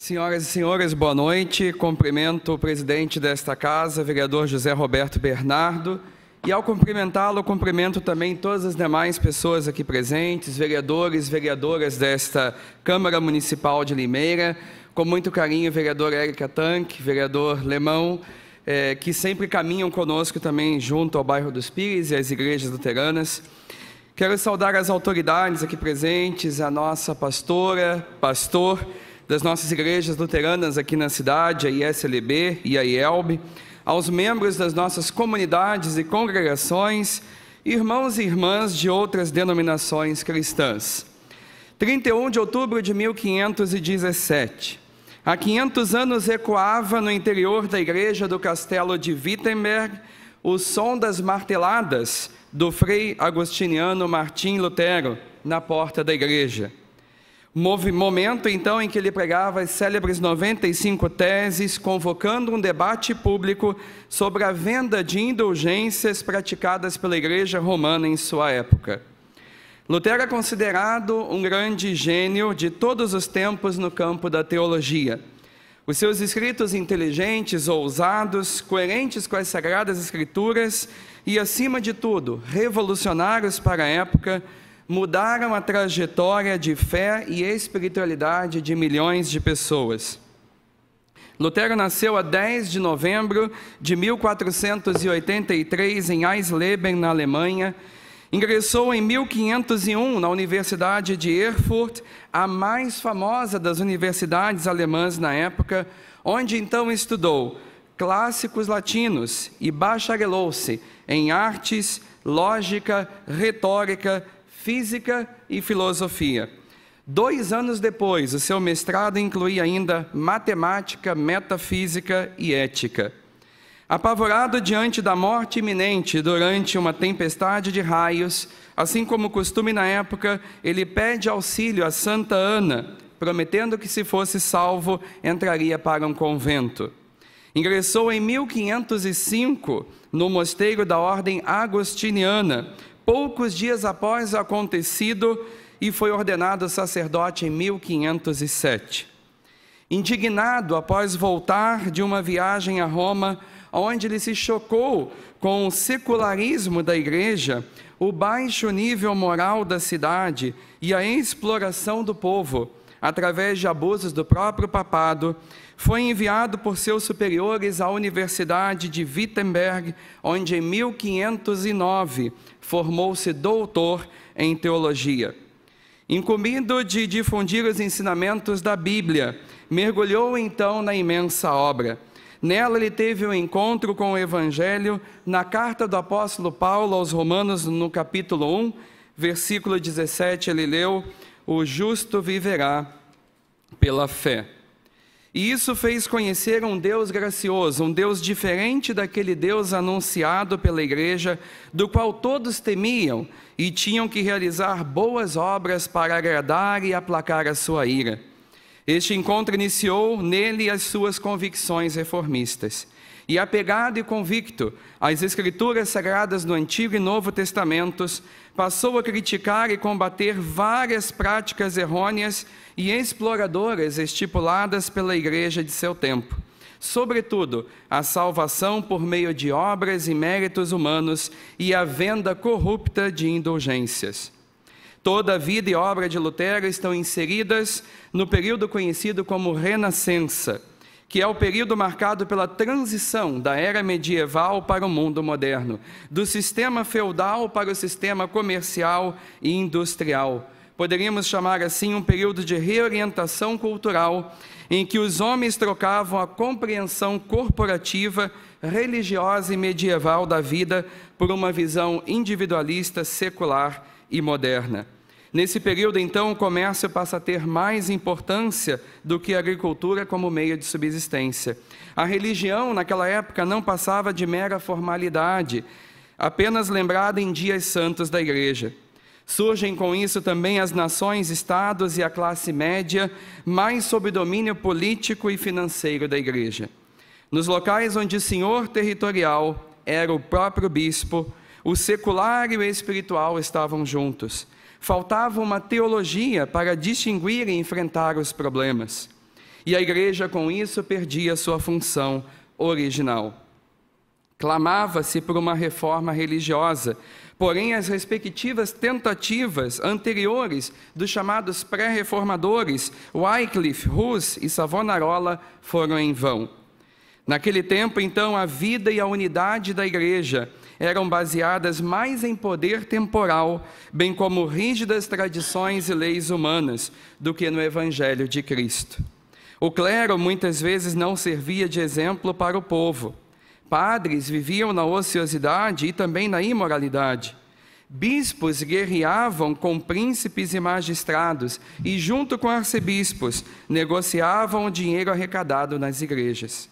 Senhoras e senhores, boa noite. Cumprimento o presidente desta casa, vereador José Roberto Bernardo. E ao cumprimentá-lo, cumprimento também todas as demais pessoas aqui presentes, vereadores, vereadoras desta Câmara Municipal de Limeira. Com muito carinho, vereador Érica Tanque, vereador Lemão, eh, que sempre caminham conosco também junto ao bairro dos Pires e às igrejas luteranas. Quero saudar as autoridades aqui presentes, a nossa pastora, pastor, das nossas igrejas luteranas aqui na cidade, a ISLB e a IELB, aos membros das nossas comunidades e congregações, irmãos e irmãs de outras denominações cristãs. 31 de outubro de 1517. Há 500 anos ecoava no interior da igreja do castelo de Wittenberg o som das marteladas do frei agostiniano Martim Lutero na porta da igreja. Momento, então, em que ele pregava as célebres 95 teses, convocando um debate público sobre a venda de indulgências praticadas pela Igreja Romana em sua época. Lutero é considerado um grande gênio de todos os tempos no campo da teologia. Os seus escritos inteligentes, ousados, coerentes com as sagradas escrituras e, acima de tudo, revolucionários para a época, mudaram a trajetória de fé e espiritualidade de milhões de pessoas. Lutero nasceu a 10 de novembro de 1483 em Eisleben, na Alemanha. Ingressou em 1501 na Universidade de Erfurt, a mais famosa das universidades alemãs na época, onde então estudou clássicos latinos e bacharelou-se em artes, lógica, retórica, física e filosofia. Dois anos depois, o seu mestrado incluía ainda matemática, metafísica e ética. Apavorado diante da morte iminente durante uma tempestade de raios, assim como costume na época, ele pede auxílio a Santa Ana, prometendo que, se fosse salvo, entraria para um convento. Ingressou em 1505 no mosteiro da Ordem Agostiniana, poucos dias após o acontecido e foi ordenado sacerdote em 1507. Indignado após voltar de uma viagem a Roma, onde ele se chocou com o secularismo da igreja, o baixo nível moral da cidade e a exploração do povo, através de abusos do próprio papado, foi enviado por seus superiores à Universidade de Wittenberg, onde em 1509 formou-se doutor em teologia. Incumbido de difundir os ensinamentos da Bíblia, mergulhou então na imensa obra. Nela ele teve um encontro com o Evangelho na carta do apóstolo Paulo aos Romanos, no capítulo 1, versículo 17, ele leu: o justo viverá pela fé. E isso fez conhecer um Deus gracioso, um Deus diferente daquele Deus anunciado pela igreja, do qual todos temiam e tinham que realizar boas obras para agradar e aplacar a sua ira. Este encontro iniciou nele as suas convicções reformistas e apegado e convicto às escrituras sagradas do Antigo e Novo Testamentos, passou a criticar e combater várias práticas errôneas e exploradoras estipuladas pela igreja de seu tempo. Sobretudo, a salvação por meio de obras e méritos humanos e a venda corrupta de indulgências. Toda a vida e obra de Lutero estão inseridas no período conhecido como Renascença que é o período marcado pela transição da era medieval para o mundo moderno, do sistema feudal para o sistema comercial e industrial. Poderíamos chamar assim um período de reorientação cultural, em que os homens trocavam a compreensão corporativa, religiosa e medieval da vida por uma visão individualista, secular e moderna. Nesse período, então, o comércio passa a ter mais importância do que a agricultura como meio de subsistência. A religião, naquela época, não passava de mera formalidade, apenas lembrada em dias santos da igreja. Surgem com isso também as nações, estados e a classe média, mais sob domínio político e financeiro da igreja. Nos locais onde o senhor territorial era o próprio bispo, o secular e o espiritual estavam juntos. Faltava uma teologia para distinguir e enfrentar os problemas. E a igreja, com isso, perdia sua função original. Clamava-se por uma reforma religiosa, porém, as respectivas tentativas anteriores dos chamados pré-reformadores, Wycliffe, Hus e Savonarola, foram em vão. Naquele tempo, então, a vida e a unidade da igreja eram baseadas mais em poder temporal, bem como rígidas tradições e leis humanas, do que no Evangelho de Cristo. O clero muitas vezes não servia de exemplo para o povo. Padres viviam na ociosidade e também na imoralidade. Bispos guerreavam com príncipes e magistrados e, junto com arcebispos, negociavam o dinheiro arrecadado nas igrejas.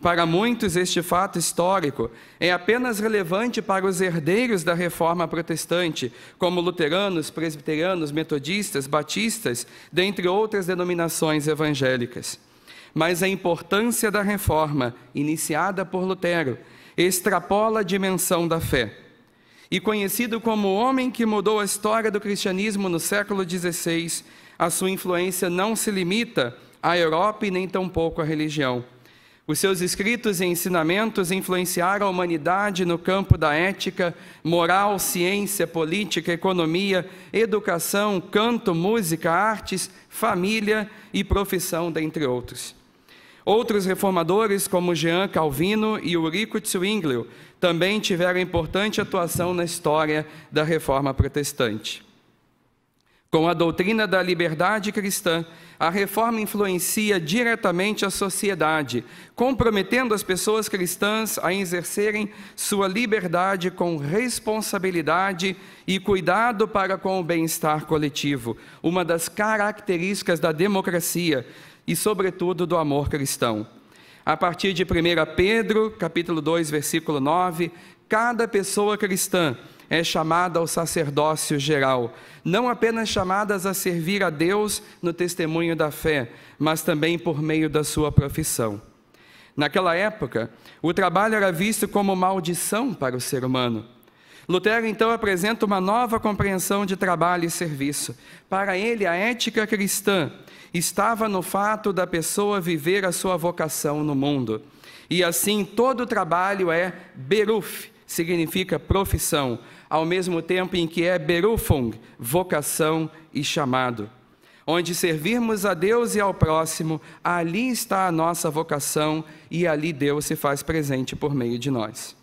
Para muitos, este fato histórico é apenas relevante para os herdeiros da reforma protestante, como luteranos, presbiterianos, metodistas, batistas, dentre outras denominações evangélicas. Mas a importância da reforma, iniciada por Lutero, extrapola a dimensão da fé. E conhecido como o homem que mudou a história do cristianismo no século XVI, a sua influência não se limita à Europa e nem tampouco à religião. Os seus escritos e ensinamentos influenciaram a humanidade no campo da ética, moral, ciência, política, economia, educação, canto, música, artes, família e profissão, dentre outros. Outros reformadores, como Jean Calvino e Ulrico Zwinglio, também tiveram importante atuação na história da reforma protestante. Com a doutrina da liberdade cristã, a reforma influencia diretamente a sociedade, comprometendo as pessoas cristãs a exercerem sua liberdade com responsabilidade e cuidado para com o bem-estar coletivo, uma das características da democracia e, sobretudo, do amor cristão. A partir de 1 Pedro, capítulo 2, versículo 9, cada pessoa cristã é chamada ao sacerdócio geral, não apenas chamadas a servir a Deus no testemunho da fé, mas também por meio da sua profissão. Naquela época, o trabalho era visto como maldição para o ser humano. Lutero então apresenta uma nova compreensão de trabalho e serviço. Para ele, a ética cristã estava no fato da pessoa viver a sua vocação no mundo. E assim, todo trabalho é beruf, significa profissão, ao mesmo tempo em que é berufung, vocação e chamado. Onde servirmos a Deus e ao próximo, ali está a nossa vocação e ali Deus se faz presente por meio de nós.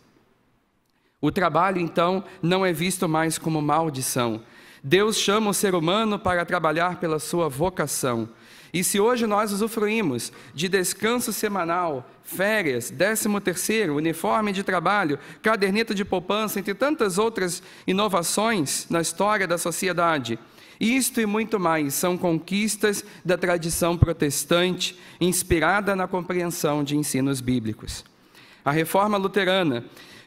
O trabalho, então, não é visto mais como maldição. Deus chama o ser humano para trabalhar pela sua vocação. E se hoje nós usufruímos de descanso semanal, férias, décimo terceiro, uniforme de trabalho, caderneta de poupança, entre tantas outras inovações na história da sociedade, isto e muito mais são conquistas da tradição protestante, inspirada na compreensão de ensinos bíblicos. A reforma luterana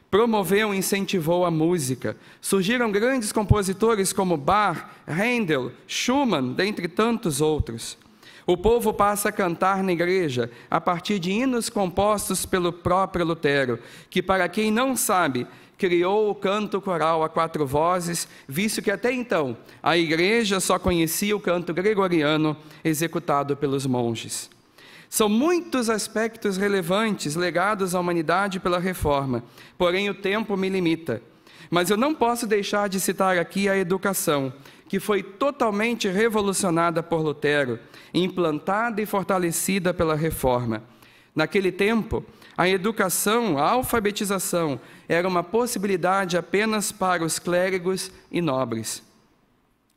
promoveu e incentivou a música. Surgiram grandes compositores como Bach, Handel, Schumann, dentre tantos outros. O povo passa a cantar na igreja a partir de hinos compostos pelo próprio Lutero, que, para quem não sabe, criou o canto coral a quatro vozes, visto que até então a igreja só conhecia o canto gregoriano executado pelos monges. São muitos aspectos relevantes legados à humanidade pela reforma, porém o tempo me limita. Mas eu não posso deixar de citar aqui a educação, que foi totalmente revolucionada por Lutero, implantada e fortalecida pela reforma. Naquele tempo, a educação, a alfabetização, era uma possibilidade apenas para os clérigos e nobres.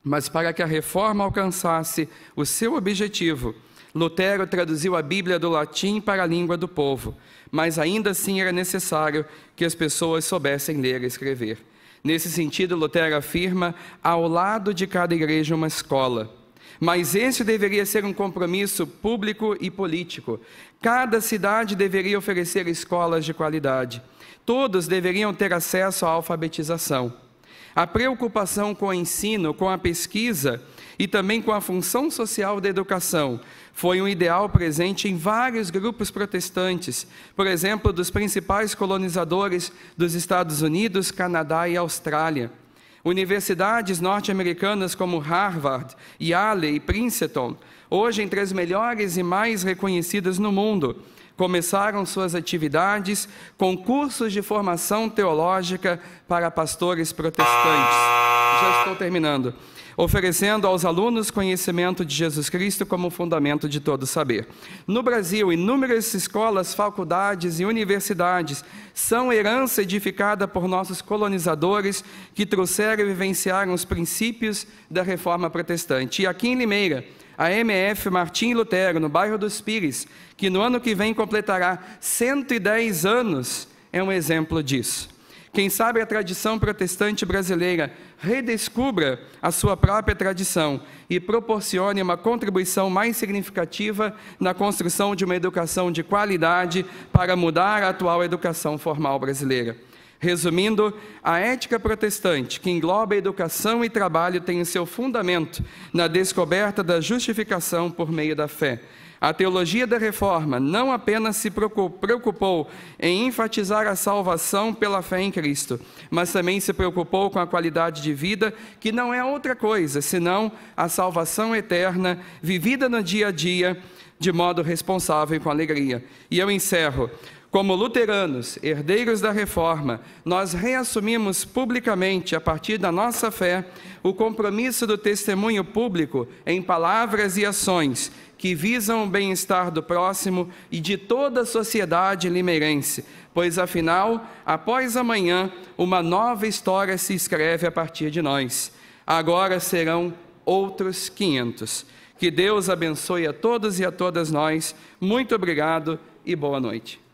Mas para que a reforma alcançasse o seu objetivo, Lutero traduziu a Bíblia do latim para a língua do povo, mas ainda assim era necessário que as pessoas soubessem ler e escrever. Nesse sentido, Lutero afirma: ao lado de cada igreja uma escola. Mas esse deveria ser um compromisso público e político. Cada cidade deveria oferecer escolas de qualidade. Todos deveriam ter acesso à alfabetização. A preocupação com o ensino, com a pesquisa, e também com a função social da educação, foi um ideal presente em vários grupos protestantes, por exemplo, dos principais colonizadores dos Estados Unidos, Canadá e Austrália. Universidades norte-americanas como Harvard, Yale e Princeton, hoje entre as melhores e mais reconhecidas no mundo, começaram suas atividades com cursos de formação teológica para pastores protestantes. Já estou terminando oferecendo aos alunos conhecimento de Jesus Cristo como fundamento de todo saber. No Brasil, inúmeras escolas, faculdades e universidades são herança edificada por nossos colonizadores que trouxeram e vivenciaram os princípios da reforma protestante. E aqui em Limeira, a MF Martim Lutero, no bairro dos Pires, que no ano que vem completará 110 anos, é um exemplo disso. Quem sabe a tradição protestante brasileira redescubra a sua própria tradição e proporcione uma contribuição mais significativa na construção de uma educação de qualidade para mudar a atual educação formal brasileira. Resumindo, a ética protestante, que engloba educação e trabalho, tem o seu fundamento na descoberta da justificação por meio da fé. A teologia da reforma não apenas se preocupou em enfatizar a salvação pela fé em Cristo, mas também se preocupou com a qualidade de vida, que não é outra coisa senão a salvação eterna vivida no dia a dia de modo responsável e com alegria. E eu encerro. Como luteranos, herdeiros da reforma, nós reassumimos publicamente, a partir da nossa fé, o compromisso do testemunho público em palavras e ações que visam o bem-estar do próximo e de toda a sociedade limeirense, pois afinal, após amanhã, uma nova história se escreve a partir de nós. Agora serão outros 500. Que Deus abençoe a todos e a todas nós. Muito obrigado e boa noite.